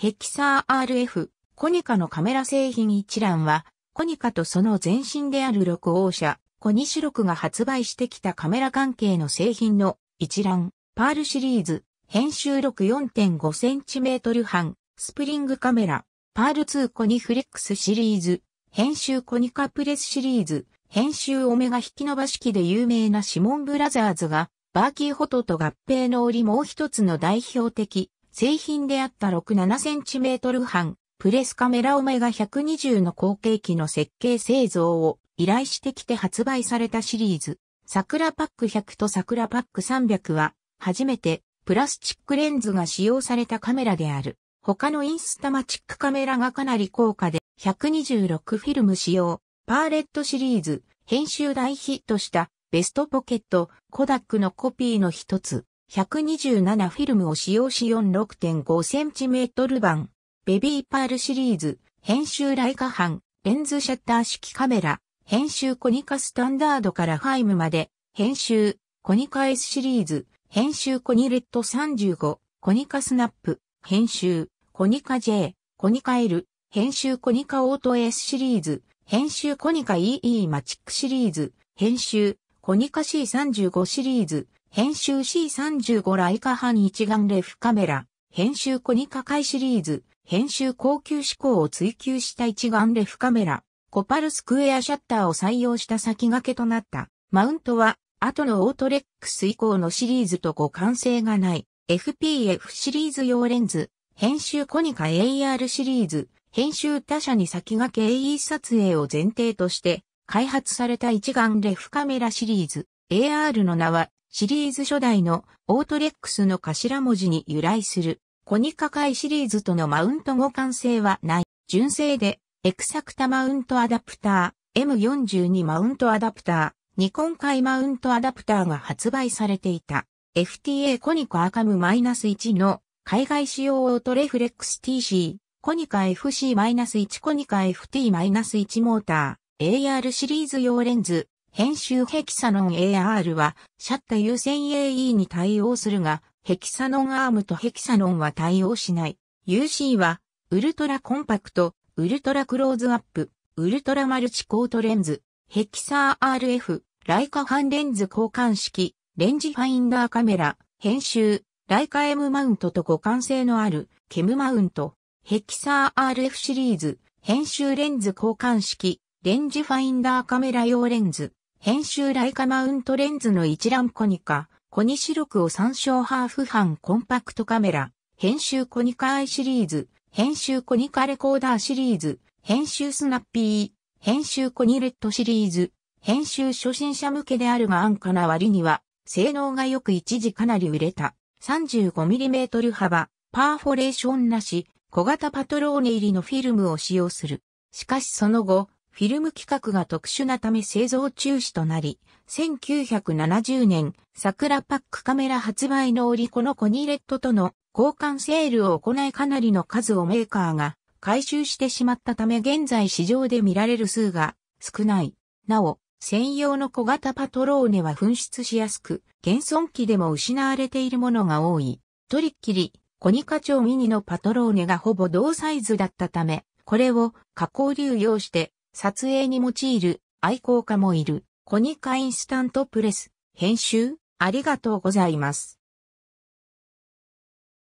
ヘキサー RF、コニカのカメラ製品一覧は、コニカとその前身である録王社、コニシロクが発売してきたカメラ関係の製品の一覧、パールシリーズ、編集録 4.5cm 半、スプリングカメラ、パール2コニフレックスシリーズ、編集コニカプレスシリーズ、編集オメガ引き伸ばし機で有名なシモンブラザーズが、バーキーホトと合併の折もう一つの代表的製品であった6 7トル半、プレスカメラオメガ120の後継機の設計製造を依頼してきて発売されたシリーズ、桜パック100と桜パック300は、初めてプラスチックレンズが使用されたカメラである。他のインスタマチックカメラがかなり高価で、126フィルム使用、パーレットシリーズ、編集大ヒットした、ベストポケット、コダックのコピーの一つ。127フィルムを使用し 46.5cm 版、ベビーパールシリーズ、編集ライカ版、レンズシャッター式カメラ、編集コニカスタンダードからファイムまで、編集、コニカ S シリーズ、編集コニレット35、コニカスナップ、編集、コニカ J、コニカ L、編集コニカオート S シリーズ、編集コニカ EE マチックシリーズ、編集、コニカ C35 シリーズ、編集 C35 ライカハン一眼レフカメラ、編集コニカ回シリーズ、編集高級志向を追求した一眼レフカメラ、コパルスクエアシャッターを採用した先駆けとなった。マウントは、後のオートレックス以降のシリーズと互換性がない、FPF シリーズ用レンズ、編集コニカ AR シリーズ、編集他社に先駆け AE 撮影を前提として、開発された一眼レフカメラシリーズ。AR の名はシリーズ初代のオートレックスの頭文字に由来するコニカ界シリーズとのマウント互換性はない。純正でエクサクタマウントアダプター M42 マウントアダプターニコン界マウントアダプターが発売されていた FTA コニカアカム -1 の海外仕様オートレフレックス TC コニカ FC-1 コニカ FT-1 モーター AR シリーズ用レンズ編集ヘキサノン AR は、シャッタ優先 AE に対応するが、ヘキサノンアームとヘキサノンは対応しない。UC は、ウルトラコンパクト、ウルトラクローズアップ、ウルトラマルチコートレンズ、ヘキサー RF、ライカファンレンズ交換式、レンジファインダーカメラ、編集、ライカ M マウントと互換性のある、ケムマウント、ヘキサー RF シリーズ、編集レンズ交換式、レンジファインダーカメラ用レンズ。編集ライカマウントレンズの一覧コニカ、コニシロクを参照ハーフ版コンパクトカメラ、編集コニカアイシリーズ、編集コニカレコーダーシリーズ、編集スナッピー、編集コニレットシリーズ、編集初心者向けであるが安価な割には、性能が良く一時かなり売れた。35mm 幅、パーフォレーションなし、小型パトローネ入りのフィルムを使用する。しかしその後、フィルム企画が特殊なため製造中止となり、1970年、桜パックカメラ発売の折このコニーレットとの交換セールを行いかなりの数をメーカーが回収してしまったため現在市場で見られる数が少ない。なお、専用の小型パトローネは紛失しやすく、現存機でも失われているものが多い。とりっきり、コニカウミニのパトローネがほぼ同サイズだったため、これを加工流用して撮影に用いる愛好家もいる、コニカインスタントプレス、編集、ありがとうございます。